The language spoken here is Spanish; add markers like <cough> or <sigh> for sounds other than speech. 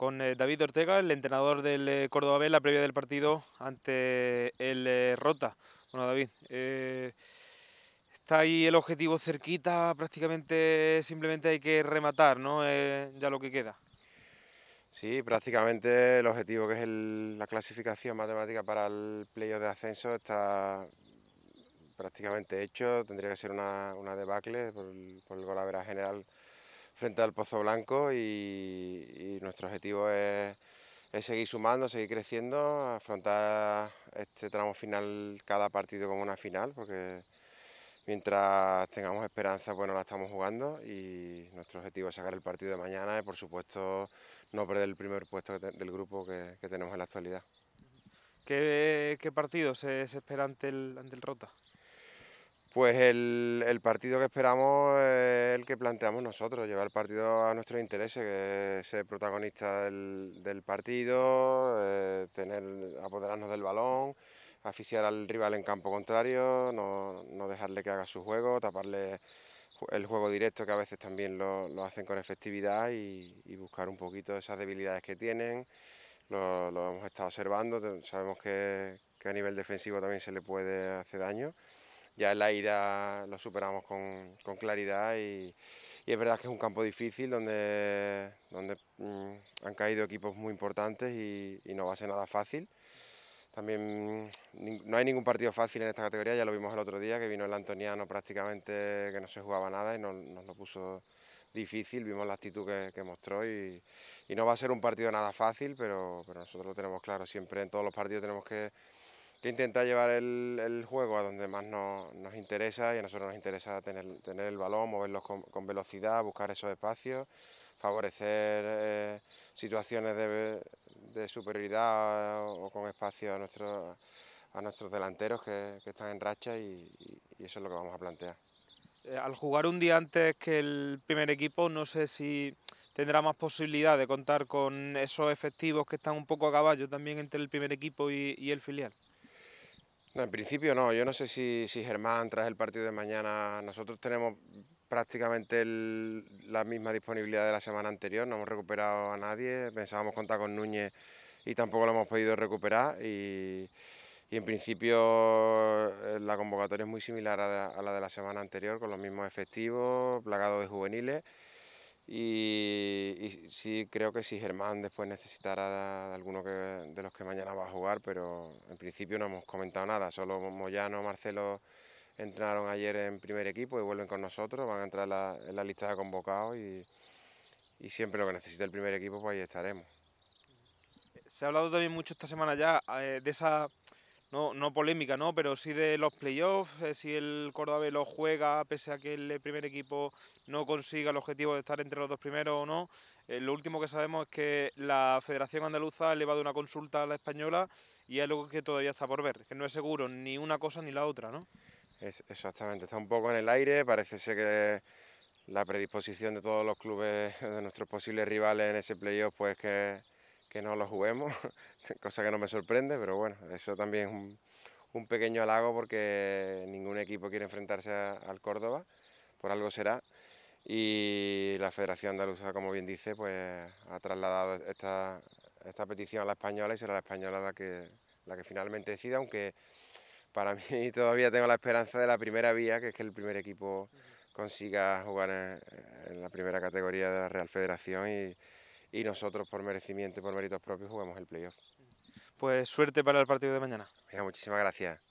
con eh, David Ortega, el entrenador del eh, Córdoba B, la previa del partido ante el eh, Rota. Bueno, David, está ahí el objetivo cerquita, prácticamente simplemente hay que rematar, ¿no? ya lo que queda. Sí, prácticamente el objetivo que es la clasificación matemática para el playoff de ascenso está prácticamente hecho. Tendría que ser una, debacle por el, por el general frente al Pozo Blanco y, nuestro objetivo es, seguir sumando, seguir creciendo, afrontar este tramo final cada partido como una final, porque mientras tengamos esperanza, bueno, la estamos jugando y nuestro objetivo es sacar el partido de mañana y por supuesto no perder el primer puesto del grupo que, tenemos en la actualidad. ¿Qué, partido se, se espera ante el, ante el Rota? Pues el, partido que esperamos es el que planteamos nosotros, llevar el partido a nuestros intereses, que es ser protagonista del, partido, eh, tener, apoderarnos del balón, asfixiar al rival en campo contrario, no, dejarle que haga su juego, taparle el juego directo que a veces también lo, hacen con efectividad y, buscar un poquito esas debilidades que tienen. Lo, hemos estado observando, sabemos que a nivel defensivo también se le puede hacer daño ya en la ida lo superamos con, claridad y, es verdad que es un campo difícil donde, donde mm, han caído equipos muy importantes y, no va a ser nada fácil. También no hay ningún partido fácil en esta categoría, ya lo vimos el otro día que vino el Antoniano prácticamente que no se jugaba nada y nos, lo puso difícil, vimos la actitud que, mostró y, no va a ser un partido nada fácil, pero, pero nosotros lo tenemos claro siempre, en todos los partidos tenemos que que intentar llevar el, juego a donde más nos, interesa y a nosotros nos interesa tener, el balón, moverlos con, velocidad, buscar esos espacios, favorecer eh, situaciones de, superioridad o, con espacio a, a nuestros delanteros que, están en racha y, eso es lo que vamos a plantear. Eh, al jugar un día antes que el primer equipo, no sé si tendrá más posibilidad de contar con esos efectivos que están un poco a caballo también entre el primer equipo y el filial. No, en principio no, yo no sé si, si Germán tras el partido de mañana, nosotros tenemos prácticamente la misma disponibilidad de la semana anterior, no hemos recuperado a nadie, pensábamos contar con Núñez y tampoco lo hemos podido recuperar y, en principio eh, la convocatoria es muy similar a, a la de la semana anterior, con los mismos efectivos, plagados de juveniles. Y, sí creo que si Germán después necesitará de alguno de los que mañana va a jugar, pero en principio no hemos comentado nada, solo Moyano, Marcelo entraron ayer en primer equipo y vuelven con nosotros, van a entrar en la lista de convocados y, siempre lo que necesite el primer equipo, pues ahí estaremos. Se ha hablado también mucho esta semana ya eh, de esa no, no polémica, ¿no? Pero sí de los playoffs, eh, si el Córdoba lo juega, pese a que el primer equipo no consiga el objetivo de estar entre los dos primeros o no. Eh, lo último que sabemos es que la Federación Andaluza ha elevado una consulta a la española y es algo que todavía está por ver, que no es seguro ni una cosa ni la otra, ¿no? exactamente, está un poco en el aire, parece ser que la predisposición de todos los clubes, <laughs> de nuestros posibles rivales en ese playoff, pues que que no lo juguemos, <laughs> cosa que no me sorprende, pero bueno, eso también es un, pequeño halago porque ningún equipo quiere enfrentarse al Córdoba, por algo será. Y la Federación Andaluza, como bien dice, pues ha trasladado esta, petición a la española y será la española la que, la que finalmente decida, aunque para <laughs> mí todavía tengo la esperanza de la primera vía, que es que el primer equipo consiga jugar en, en la primera categoría de la Real Federación y, y nosotros por merecimiento y por méritos propios jugamos el playoff. Pues suerte para el partido de mañana. muchísimas gracias.